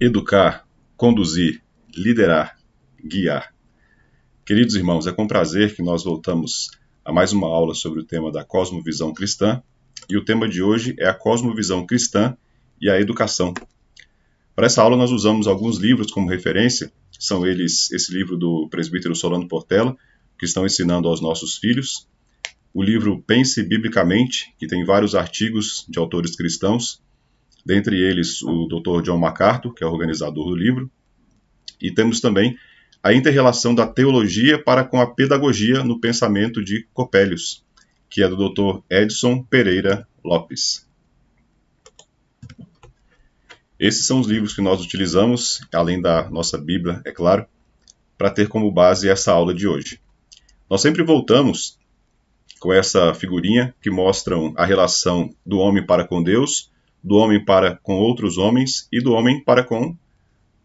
educar, conduzir, liderar, guiar. Queridos irmãos, é com prazer que nós voltamos a mais uma aula sobre o tema da cosmovisão cristã, e o tema de hoje é a cosmovisão cristã e a educação. Para essa aula nós usamos alguns livros como referência, são eles esse livro do presbítero Solano Portela, que estão ensinando aos nossos filhos, o livro Pense Biblicamente, que tem vários artigos de autores cristãos, dentre eles o Dr. John MacArthur, que é organizador do livro, e temos também a interrelação da teologia para com a pedagogia no pensamento de Copélios, que é do Dr. Edson Pereira Lopes. Esses são os livros que nós utilizamos, além da nossa Bíblia, é claro, para ter como base essa aula de hoje. Nós sempre voltamos com essa figurinha que mostram a relação do homem para com Deus, do homem para com outros homens e do homem para com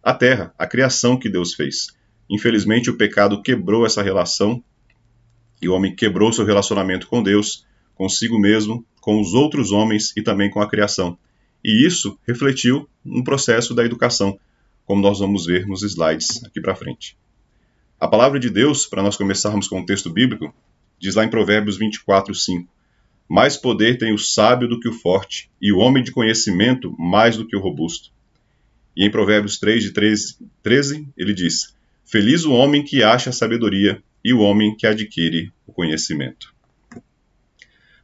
a terra, a criação que Deus fez. Infelizmente, o pecado quebrou essa relação e o homem quebrou seu relacionamento com Deus, consigo mesmo, com os outros homens e também com a criação. E isso refletiu um processo da educação, como nós vamos ver nos slides aqui para frente. A palavra de Deus, para nós começarmos com o texto bíblico, diz lá em Provérbios 24, 5: mais poder tem o sábio do que o forte, e o homem de conhecimento mais do que o robusto. E em Provérbios 3, de 13, ele diz: Feliz o homem que acha a sabedoria e o homem que adquire o conhecimento.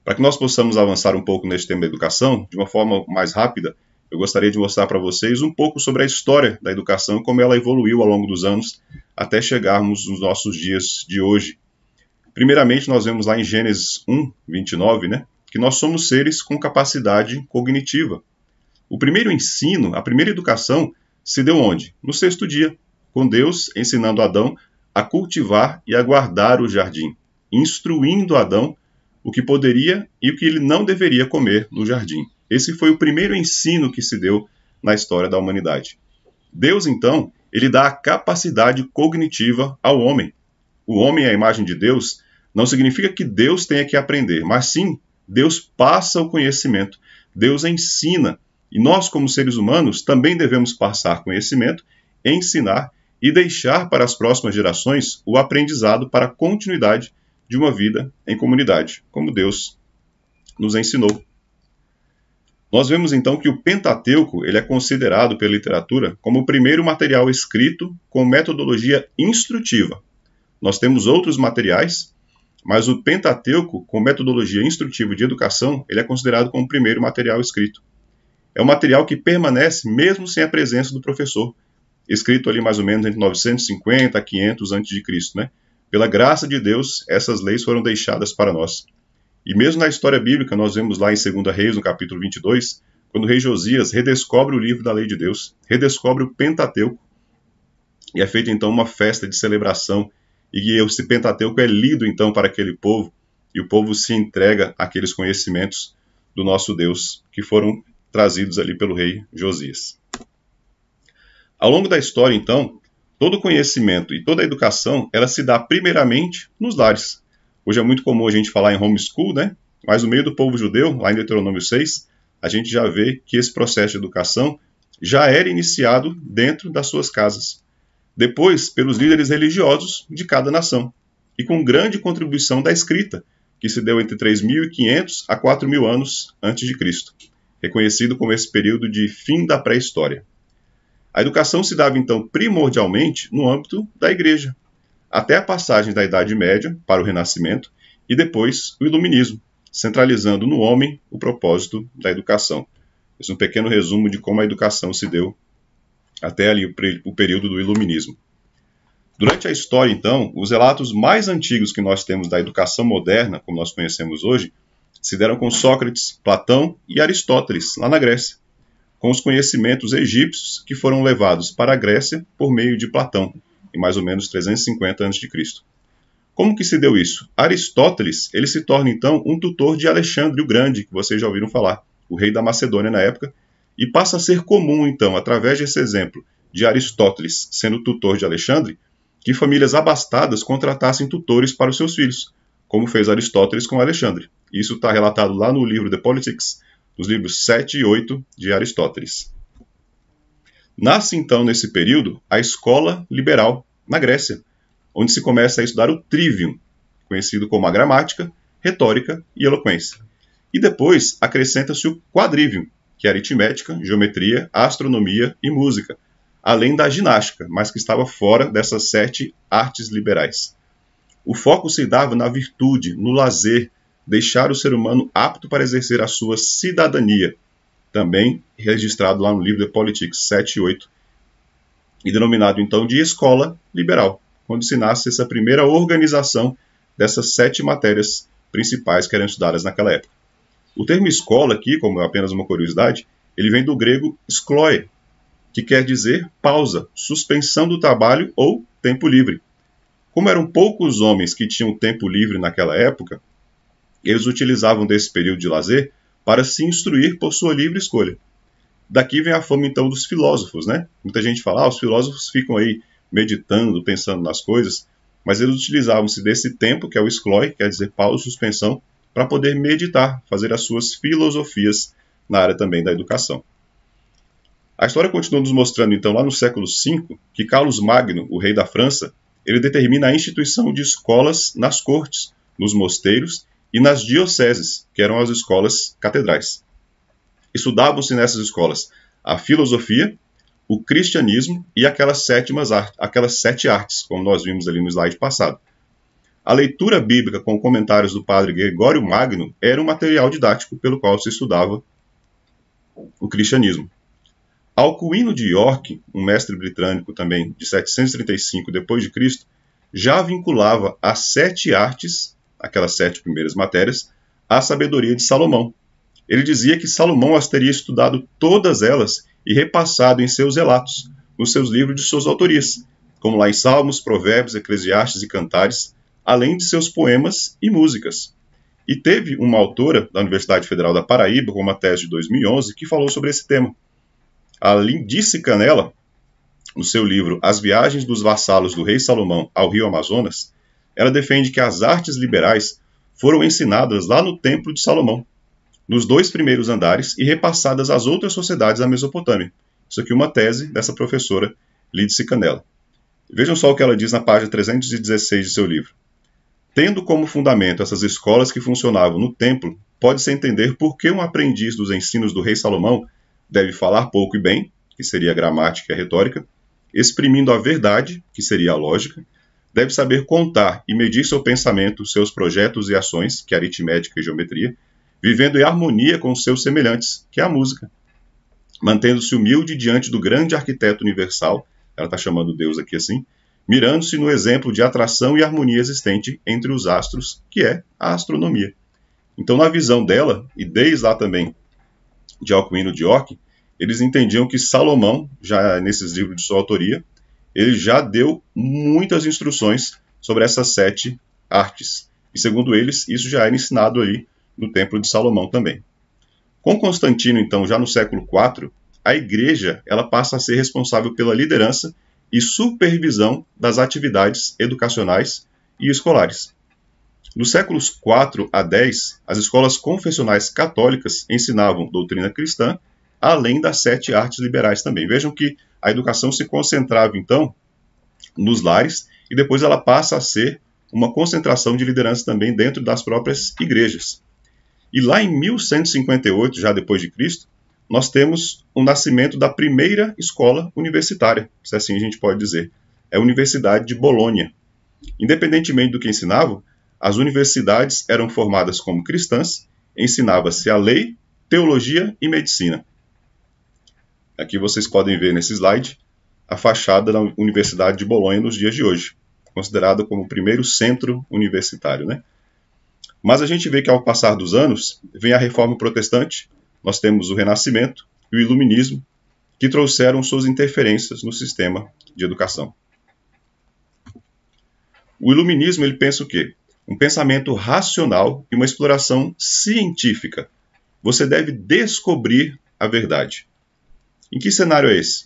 Para que nós possamos avançar um pouco neste tema da educação, de uma forma mais rápida, eu gostaria de mostrar para vocês um pouco sobre a história da educação, como ela evoluiu ao longo dos anos, até chegarmos nos nossos dias de hoje, Primeiramente, nós vemos lá em Gênesis 1, 29, né, que nós somos seres com capacidade cognitiva. O primeiro ensino, a primeira educação, se deu onde? No sexto dia, com Deus ensinando Adão a cultivar e a guardar o jardim, instruindo Adão o que poderia e o que ele não deveria comer no jardim. Esse foi o primeiro ensino que se deu na história da humanidade. Deus, então, ele dá a capacidade cognitiva ao homem, o homem é a imagem de Deus, não significa que Deus tenha que aprender, mas sim Deus passa o conhecimento, Deus ensina. E nós, como seres humanos, também devemos passar conhecimento, ensinar e deixar para as próximas gerações o aprendizado para a continuidade de uma vida em comunidade, como Deus nos ensinou. Nós vemos então que o Pentateuco ele é considerado pela literatura como o primeiro material escrito com metodologia instrutiva, nós temos outros materiais, mas o Pentateuco, com metodologia instrutiva de educação, ele é considerado como o primeiro material escrito. É um material que permanece mesmo sem a presença do professor, escrito ali mais ou menos entre 950 a 500 a.C., né? Pela graça de Deus, essas leis foram deixadas para nós. E mesmo na história bíblica, nós vemos lá em 2 Reis, no capítulo 22, quando o rei Josias redescobre o livro da lei de Deus, redescobre o Pentateuco, e é feita então uma festa de celebração e esse Pentateuco é lido então para aquele povo, e o povo se entrega àqueles conhecimentos do nosso Deus que foram trazidos ali pelo rei Josias. Ao longo da história, então, todo conhecimento e toda a educação, ela se dá primeiramente nos lares. Hoje é muito comum a gente falar em homeschool, né? Mas no meio do povo judeu, lá em Deuteronômio 6, a gente já vê que esse processo de educação já era iniciado dentro das suas casas depois pelos líderes religiosos de cada nação, e com grande contribuição da escrita, que se deu entre 3.500 a 4.000 anos antes de Cristo, reconhecido como esse período de fim da pré-história. A educação se dava então primordialmente no âmbito da igreja, até a passagem da Idade Média para o Renascimento e depois o Iluminismo, centralizando no homem o propósito da educação. Esse é um pequeno resumo de como a educação se deu até ali o, período do Iluminismo. Durante a história, então, os relatos mais antigos que nós temos da educação moderna, como nós conhecemos hoje, se deram com Sócrates, Platão e Aristóteles, lá na Grécia, com os conhecimentos egípcios que foram levados para a Grécia por meio de Platão, em mais ou menos 350 a.C. Como que se deu isso? Aristóteles, ele se torna então um tutor de Alexandre o Grande, que vocês já ouviram falar, o rei da Macedônia na época, e passa a ser comum, então, através desse exemplo de Aristóteles sendo tutor de Alexandre, que famílias abastadas contratassem tutores para os seus filhos, como fez Aristóteles com Alexandre. Isso está relatado lá no livro The Politics, nos livros 7 e 8 de Aristóteles. Nasce então nesse período a escola liberal na Grécia, onde se começa a estudar o trivium, conhecido como a gramática, retórica e eloquência. E depois acrescenta-se o quadrivium, que é aritmética, geometria, astronomia e música, além da ginástica, mas que estava fora dessas sete artes liberais. O foco se dava na virtude, no lazer, deixar o ser humano apto para exercer a sua cidadania, também registrado lá no livro The Politics 7 e 8, e denominado então de escola liberal, quando se nasce essa primeira organização dessas sete matérias principais que eram estudadas naquela época. O termo escola aqui, como é apenas uma curiosidade, ele vem do grego skloi, que quer dizer pausa, suspensão do trabalho ou tempo livre. Como eram poucos homens que tinham tempo livre naquela época, eles utilizavam desse período de lazer para se instruir por sua livre escolha. Daqui vem a fama então dos filósofos, né? Muita gente fala, ah, os filósofos ficam aí meditando, pensando nas coisas, mas eles utilizavam-se desse tempo, que é o escloi, quer dizer pausa, suspensão, para poder meditar, fazer as suas filosofias na área também da educação. A história continua nos mostrando, então, lá no século V, que Carlos Magno, o rei da França, ele determina a instituição de escolas nas cortes, nos mosteiros e nas dioceses, que eram as escolas catedrais. Estudavam-se nessas escolas a filosofia, o cristianismo e aquelas, sétimas aquelas sete artes, como nós vimos ali no slide passado. A leitura bíblica com comentários do padre Gregório Magno era um material didático pelo qual se estudava o cristianismo. Alcuíno de York, um mestre britânico também de 735 d.C., já vinculava as sete artes, aquelas sete primeiras matérias, à sabedoria de Salomão. Ele dizia que Salomão as teria estudado todas elas e repassado em seus relatos, nos seus livros de suas autorias, como lá em Salmos, Provérbios, Eclesiastes e Cantares, além de seus poemas e músicas. E teve uma autora da Universidade Federal da Paraíba, com uma tese de 2011, que falou sobre esse tema. A Lindice Canella, no seu livro As Viagens dos Vassalos do Rei Salomão ao Rio Amazonas, ela defende que as artes liberais foram ensinadas lá no Templo de Salomão, nos dois primeiros andares e repassadas às outras sociedades da Mesopotâmia. Isso aqui é uma tese dessa professora Lindice Canella. Vejam só o que ela diz na página 316 de seu livro. Tendo como fundamento essas escolas que funcionavam no templo, pode-se entender por que um aprendiz dos ensinos do rei Salomão deve falar pouco e bem, que seria a gramática e a retórica, exprimindo a verdade, que seria a lógica, deve saber contar e medir seu pensamento, seus projetos e ações, que é aritmética e geometria, vivendo em harmonia com seus semelhantes, que é a música, mantendo-se humilde diante do grande arquiteto universal, ela está chamando Deus aqui assim, mirando-se no exemplo de atração e harmonia existente entre os astros, que é a astronomia. Então, na visão dela, e desde lá também de Alcuino de Orque, eles entendiam que Salomão, já nesses livros de sua autoria, ele já deu muitas instruções sobre essas sete artes. E segundo eles, isso já era ensinado aí no Templo de Salomão também. Com Constantino, então, já no século IV, a igreja ela passa a ser responsável pela liderança e supervisão das atividades educacionais e escolares. Nos séculos 4 a 10, as escolas confessionais católicas ensinavam doutrina cristã, além das sete artes liberais também. Vejam que a educação se concentrava, então, nos lares e depois ela passa a ser uma concentração de liderança também dentro das próprias igrejas. E lá em 1158, já depois de Cristo, nós temos o nascimento da primeira escola universitária, se assim a gente pode dizer. É a Universidade de Bolônia. Independentemente do que ensinavam, as universidades eram formadas como cristãs, ensinava-se a lei, teologia e medicina. Aqui vocês podem ver nesse slide a fachada da Universidade de Bolonha nos dias de hoje, considerada como o primeiro centro universitário. Né? Mas a gente vê que ao passar dos anos, vem a reforma protestante, nós temos o Renascimento e o Iluminismo, que trouxeram suas interferências no sistema de educação. O Iluminismo ele pensa o quê? Um pensamento racional e uma exploração científica. Você deve descobrir a verdade. Em que cenário é esse?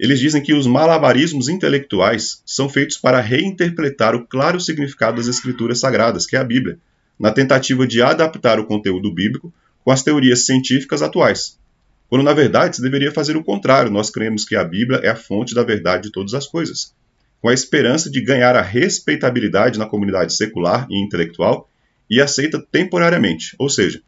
Eles dizem que os malabarismos intelectuais são feitos para reinterpretar o claro significado das escrituras sagradas, que é a Bíblia, na tentativa de adaptar o conteúdo bíblico com as teorias científicas atuais. Quando na verdade se deveria fazer o contrário, nós cremos que a Bíblia é a fonte da verdade de todas as coisas. Com a esperança de ganhar a respeitabilidade na comunidade secular e intelectual e aceita temporariamente, ou seja,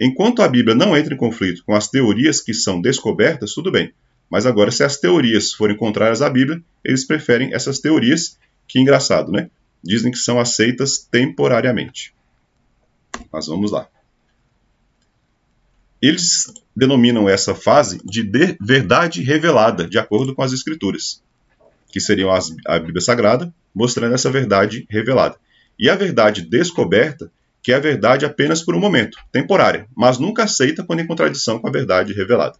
enquanto a Bíblia não entra em conflito com as teorias que são descobertas, tudo bem. Mas agora, se as teorias forem contrárias à Bíblia, eles preferem essas teorias, que engraçado, né? Dizem que são aceitas temporariamente. Mas vamos lá. Eles denominam essa fase de, de verdade revelada, de acordo com as Escrituras, que seriam as, a Bíblia Sagrada, mostrando essa verdade revelada. E a verdade descoberta, que é a verdade apenas por um momento, temporária, mas nunca aceita quando em contradição com a verdade revelada.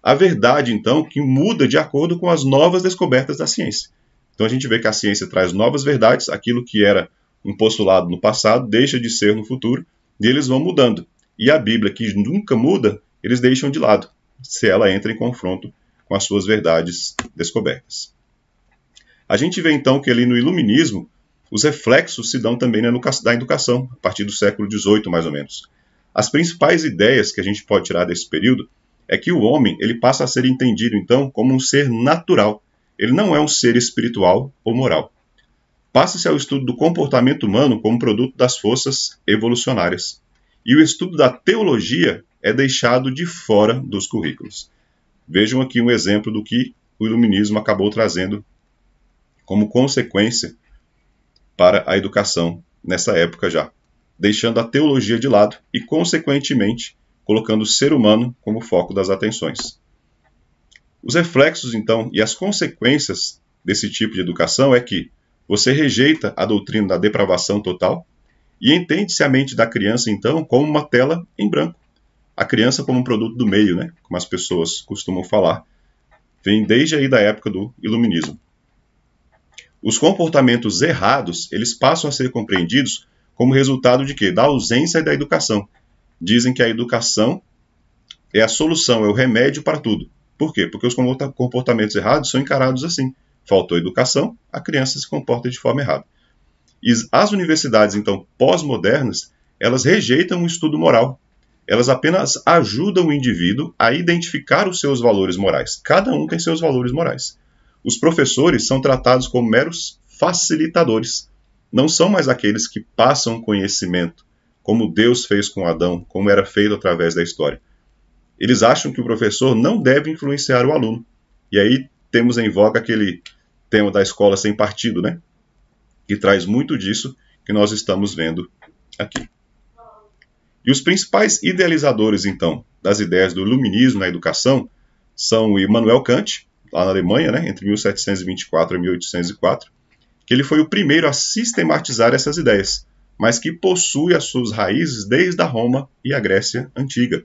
A verdade, então, que muda de acordo com as novas descobertas da ciência. Então a gente vê que a ciência traz novas verdades, aquilo que era um postulado no passado deixa de ser no futuro, e eles vão mudando e a Bíblia, que nunca muda, eles deixam de lado, se ela entra em confronto com as suas verdades descobertas. A gente vê então que ali no Iluminismo, os reflexos se dão também na educação, a partir do século XVIII, mais ou menos. As principais ideias que a gente pode tirar desse período é que o homem ele passa a ser entendido, então, como um ser natural. Ele não é um ser espiritual ou moral. Passa-se ao estudo do comportamento humano como produto das forças evolucionárias e o estudo da teologia é deixado de fora dos currículos. Vejam aqui um exemplo do que o iluminismo acabou trazendo como consequência para a educação nessa época já, deixando a teologia de lado e, consequentemente, colocando o ser humano como foco das atenções. Os reflexos, então, e as consequências desse tipo de educação é que você rejeita a doutrina da depravação total, e entende-se a mente da criança, então, como uma tela em branco. A criança como um produto do meio, né? como as pessoas costumam falar. Vem desde aí da época do iluminismo. Os comportamentos errados, eles passam a ser compreendidos como resultado de quê? Da ausência da educação. Dizem que a educação é a solução, é o remédio para tudo. Por quê? Porque os comportamentos errados são encarados assim. Faltou educação, a criança se comporta de forma errada. E as universidades, então, pós-modernas, elas rejeitam o estudo moral. Elas apenas ajudam o indivíduo a identificar os seus valores morais. Cada um tem seus valores morais. Os professores são tratados como meros facilitadores. Não são mais aqueles que passam conhecimento, como Deus fez com Adão, como era feito através da história. Eles acham que o professor não deve influenciar o aluno. E aí temos em voga aquele tema da escola sem partido, né? que traz muito disso que nós estamos vendo aqui. E os principais idealizadores, então, das ideias do iluminismo na educação são Immanuel Kant, lá na Alemanha, né, entre 1724 e 1804, que ele foi o primeiro a sistematizar essas ideias, mas que possui as suas raízes desde a Roma e a Grécia antiga.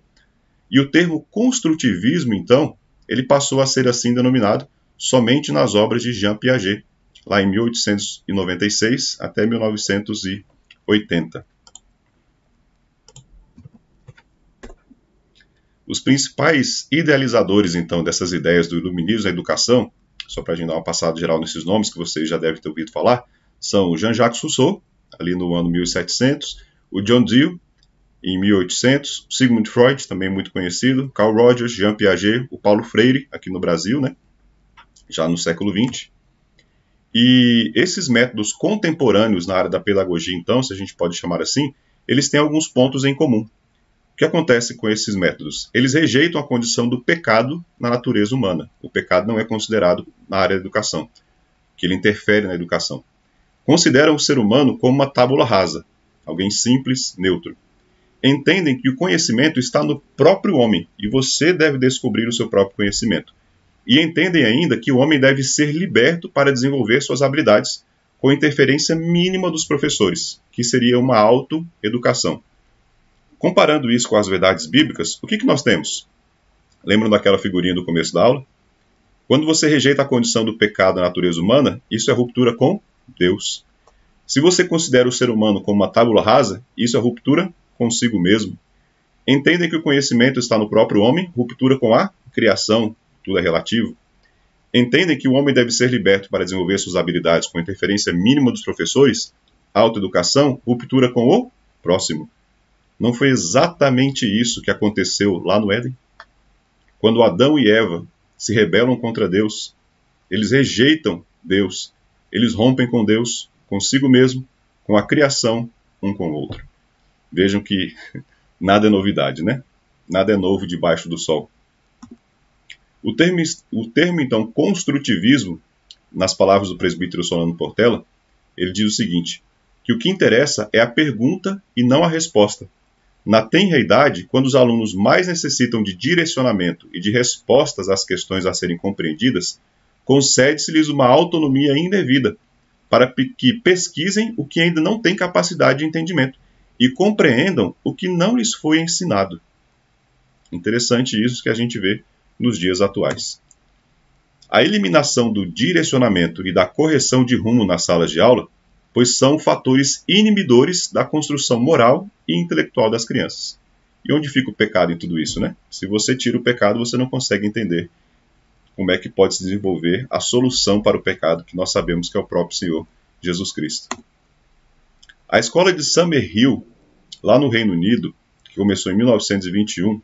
E o termo construtivismo, então, ele passou a ser assim denominado somente nas obras de Jean Piaget, lá em 1896 até 1980. Os principais idealizadores, então, dessas ideias do iluminismo na educação, só para a gente dar uma passada geral nesses nomes que vocês já devem ter ouvido falar, são Jean-Jacques Rousseau, ali no ano 1700, o John Dewey, em 1800, Sigmund Freud, também muito conhecido, Carl Rogers, Jean Piaget, o Paulo Freire, aqui no Brasil, né? já no século XX, e esses métodos contemporâneos na área da pedagogia, então, se a gente pode chamar assim, eles têm alguns pontos em comum. O que acontece com esses métodos? Eles rejeitam a condição do pecado na natureza humana. O pecado não é considerado na área da educação, que ele interfere na educação. Consideram o ser humano como uma tábula rasa, alguém simples, neutro. Entendem que o conhecimento está no próprio homem e você deve descobrir o seu próprio conhecimento e entendem ainda que o homem deve ser liberto para desenvolver suas habilidades com interferência mínima dos professores, que seria uma autoeducação. Comparando isso com as verdades bíblicas, o que, que nós temos? Lembram daquela figurinha do começo da aula? Quando você rejeita a condição do pecado da natureza humana, isso é ruptura com Deus. Se você considera o ser humano como uma tábula rasa, isso é ruptura consigo mesmo. Entendem que o conhecimento está no próprio homem, ruptura com a criação, tudo é relativo, entendem que o homem deve ser liberto para desenvolver suas habilidades com interferência mínima dos professores, autoeducação, ruptura com o próximo. Não foi exatamente isso que aconteceu lá no Éden? Quando Adão e Eva se rebelam contra Deus, eles rejeitam Deus, eles rompem com Deus, consigo mesmo, com a criação, um com o outro. Vejam que nada é novidade, né? Nada é novo debaixo do sol. O termo, o termo, então, construtivismo, nas palavras do presbítero Solano Portela, ele diz o seguinte: que o que interessa é a pergunta e não a resposta. Na tenra idade, quando os alunos mais necessitam de direcionamento e de respostas às questões a serem compreendidas, concede-se-lhes uma autonomia indevida para que pesquisem o que ainda não têm capacidade de entendimento e compreendam o que não lhes foi ensinado. Interessante isso que a gente vê nos dias atuais. A eliminação do direcionamento e da correção de rumo nas salas de aula, pois são fatores inibidores da construção moral e intelectual das crianças. E onde fica o pecado em tudo isso, né? Se você tira o pecado, você não consegue entender como é que pode se desenvolver a solução para o pecado que nós sabemos que é o próprio Senhor Jesus Cristo. A escola de Summerhill, lá no Reino Unido, que começou em 1921,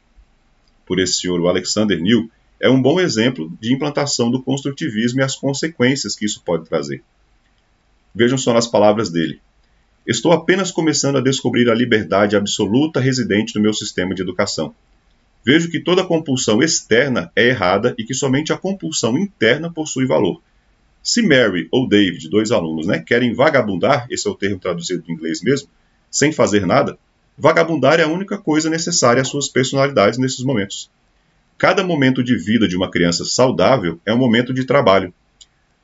por esse senhor, o Alexander New, é um bom exemplo de implantação do construtivismo e as consequências que isso pode trazer. Vejam só nas palavras dele. Estou apenas começando a descobrir a liberdade absoluta residente no meu sistema de educação. Vejo que toda compulsão externa é errada e que somente a compulsão interna possui valor. Se Mary ou David, dois alunos, né, querem vagabundar, esse é o termo traduzido do inglês mesmo, sem fazer nada, vagabundar é a única coisa necessária às suas personalidades nesses momentos. Cada momento de vida de uma criança saudável é um momento de trabalho.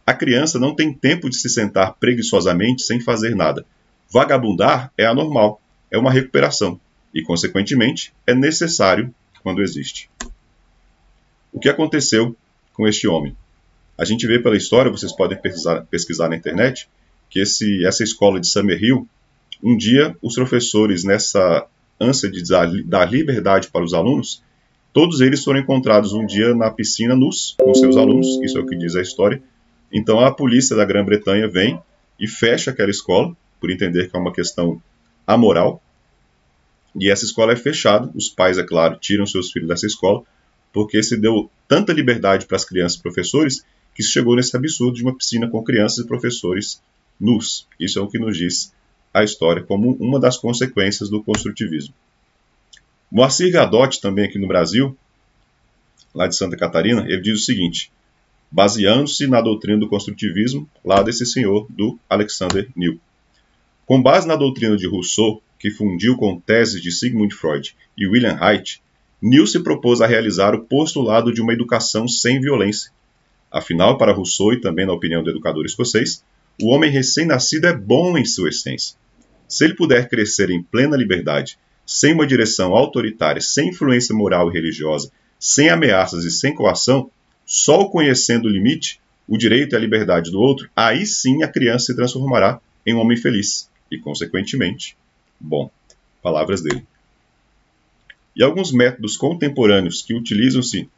A criança não tem tempo de se sentar preguiçosamente sem fazer nada. Vagabundar é anormal, é uma recuperação, e, consequentemente, é necessário quando existe. O que aconteceu com este homem? A gente vê pela história, vocês podem pesquisar, pesquisar na internet, que esse, essa escola de Summer Hill um dia, os professores, nessa ânsia de dar liberdade para os alunos, todos eles foram encontrados um dia na piscina nus, com seus alunos, isso é o que diz a história. Então a polícia da Grã-Bretanha vem e fecha aquela escola, por entender que é uma questão amoral. E essa escola é fechada, os pais, é claro, tiram seus filhos dessa escola, porque se deu tanta liberdade para as crianças e professores que se chegou nesse absurdo de uma piscina com crianças e professores nus. Isso é o que nos diz a história como uma das consequências do construtivismo. Moacir Gadotti, também aqui no Brasil, lá de Santa Catarina, ele diz o seguinte, baseando-se na doutrina do construtivismo, lá desse senhor, do Alexander New. Com base na doutrina de Rousseau, que fundiu com teses de Sigmund Freud e William Haidt, New se propôs a realizar o postulado de uma educação sem violência. Afinal, para Rousseau e também na opinião do educador escocês, o homem recém-nascido é bom em sua essência. Se ele puder crescer em plena liberdade, sem uma direção autoritária, sem influência moral e religiosa, sem ameaças e sem coação, só conhecendo o limite, o direito e a liberdade do outro, aí sim a criança se transformará em um homem feliz e, consequentemente, bom. Palavras dele. E alguns métodos contemporâneos que utilizam-se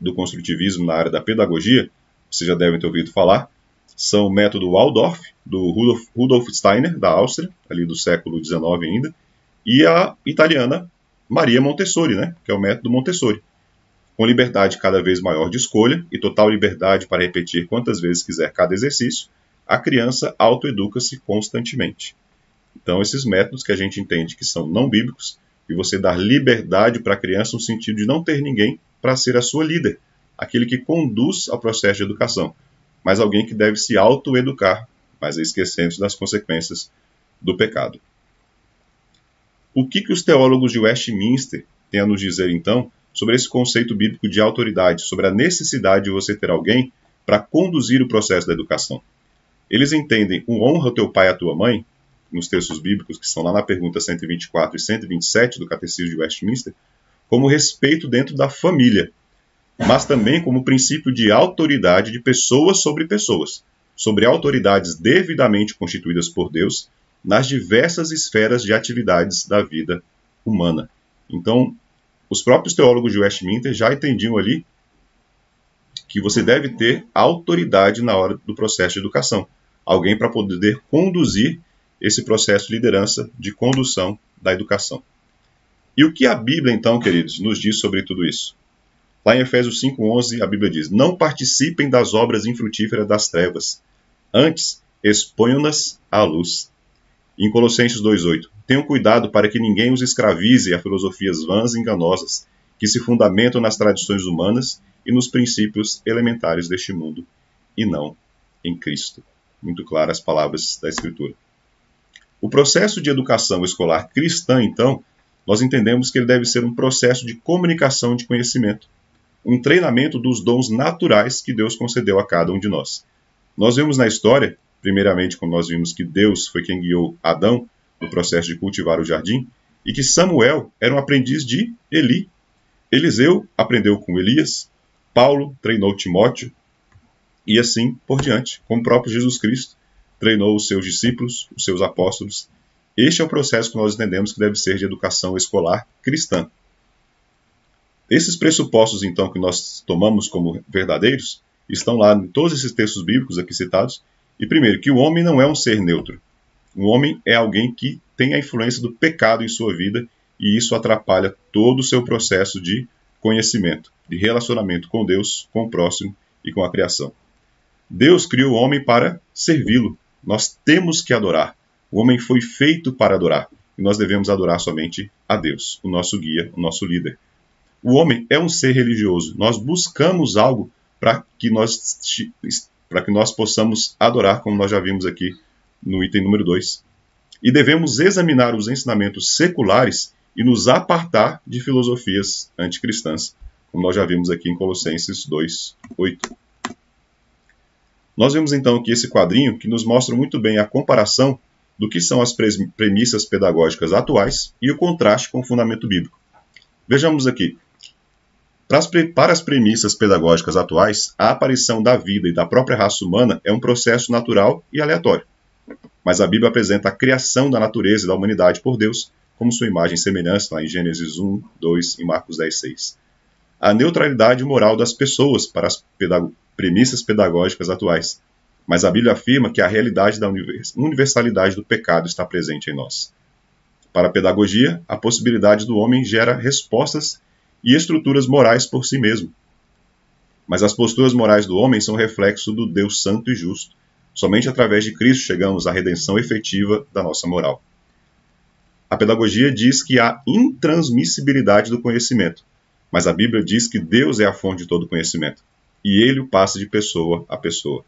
do construtivismo na área da pedagogia, vocês já devem ter ouvido falar, são o método Waldorf, do Rudolf, Rudolf Steiner, da Áustria, ali do século XIX ainda, e a italiana Maria Montessori, né, que é o método Montessori, com liberdade cada vez maior de escolha e total liberdade para repetir quantas vezes quiser cada exercício, a criança autoeduca-se constantemente. Então, esses métodos que a gente entende que são não bíblicos, e você dar liberdade para a criança no sentido de não ter ninguém para ser a sua líder, aquele que conduz ao processo de educação mas alguém que deve se autoeducar, mas é esquecendo-se das consequências do pecado. O que, que os teólogos de Westminster têm a nos dizer, então, sobre esse conceito bíblico de autoridade, sobre a necessidade de você ter alguém para conduzir o processo da educação? Eles entendem o honra teu pai e a tua mãe, nos textos bíblicos que são lá na pergunta 124 e 127 do Catecismo de Westminster, como respeito dentro da família, mas também como princípio de autoridade de pessoas sobre pessoas, sobre autoridades devidamente constituídas por Deus nas diversas esferas de atividades da vida humana. Então, os próprios teólogos de Westminster já entendiam ali que você deve ter autoridade na hora do processo de educação, alguém para poder conduzir esse processo de liderança, de condução da educação. E o que a Bíblia, então, queridos, nos diz sobre tudo isso? Lá em Efésios 5:11, a Bíblia diz: "Não participem das obras infrutíferas das trevas, antes exponham-nas à luz." Em Colossenses 2:8, "Tenham cuidado para que ninguém os escravize a filosofias vãs e enganosas, que se fundamentam nas tradições humanas e nos princípios elementares deste mundo, e não em Cristo." Muito claras as palavras da Escritura. O processo de educação escolar cristã, então, nós entendemos que ele deve ser um processo de comunicação de conhecimento um treinamento dos dons naturais que Deus concedeu a cada um de nós. Nós vemos na história, primeiramente, como nós vimos que Deus foi quem guiou Adão no processo de cultivar o jardim, e que Samuel era um aprendiz de Eli. Eliseu aprendeu com Elias, Paulo treinou Timóteo, e assim por diante, como o próprio Jesus Cristo treinou os seus discípulos, os seus apóstolos. Este é o processo que nós entendemos que deve ser de educação escolar cristã. Esses pressupostos, então, que nós tomamos como verdadeiros, estão lá em todos esses textos bíblicos aqui citados. E primeiro, que o homem não é um ser neutro. O homem é alguém que tem a influência do pecado em sua vida e isso atrapalha todo o seu processo de conhecimento, de relacionamento com Deus, com o próximo e com a criação. Deus criou o homem para servi-lo. Nós temos que adorar. O homem foi feito para adorar e nós devemos adorar somente a Deus, o nosso guia, o nosso líder. O homem é um ser religioso. Nós buscamos algo para que nós para que nós possamos adorar, como nós já vimos aqui no item número 2. E devemos examinar os ensinamentos seculares e nos apartar de filosofias anticristãs, como nós já vimos aqui em Colossenses 2:8. Nós vemos então aqui esse quadrinho que nos mostra muito bem a comparação do que são as premissas pedagógicas atuais e o contraste com o fundamento bíblico. Vejamos aqui, para as premissas pedagógicas atuais, a aparição da vida e da própria raça humana é um processo natural e aleatório. Mas a Bíblia apresenta a criação da natureza e da humanidade por Deus, como sua imagem e semelhança, lá em Gênesis 1, 2 e Marcos 10, 6. A neutralidade moral das pessoas para as premissas pedagógicas atuais. Mas a Bíblia afirma que a realidade da universalidade do pecado está presente em nós. Para a pedagogia, a possibilidade do homem gera respostas e estruturas morais por si mesmo. Mas as posturas morais do homem são reflexo do Deus santo e justo. Somente através de Cristo chegamos à redenção efetiva da nossa moral. A pedagogia diz que há intransmissibilidade do conhecimento, mas a Bíblia diz que Deus é a fonte de todo conhecimento, e ele o passa de pessoa a pessoa.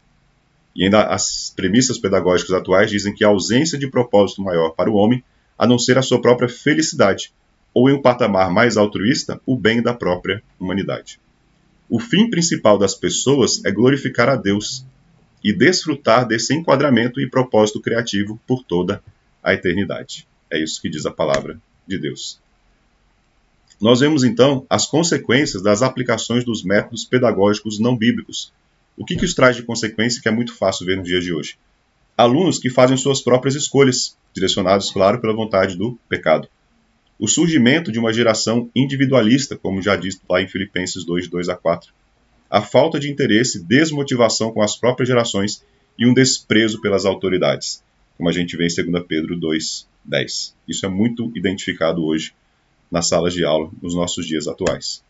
E ainda as premissas pedagógicas atuais dizem que a ausência de propósito maior para o homem, a não ser a sua própria felicidade, ou em um patamar mais altruísta, o bem da própria humanidade. O fim principal das pessoas é glorificar a Deus e desfrutar desse enquadramento e propósito criativo por toda a eternidade. É isso que diz a palavra de Deus. Nós vemos então as consequências das aplicações dos métodos pedagógicos não bíblicos. O que, que isso traz de consequência que é muito fácil ver no dia de hoje? Alunos que fazem suas próprias escolhas, direcionados, claro, pela vontade do pecado o surgimento de uma geração individualista, como já disse lá em Filipenses 2, 2 a 4. A falta de interesse, desmotivação com as próprias gerações e um desprezo pelas autoridades, como a gente vê em 2 Pedro 2, 10. Isso é muito identificado hoje nas salas de aula nos nossos dias atuais.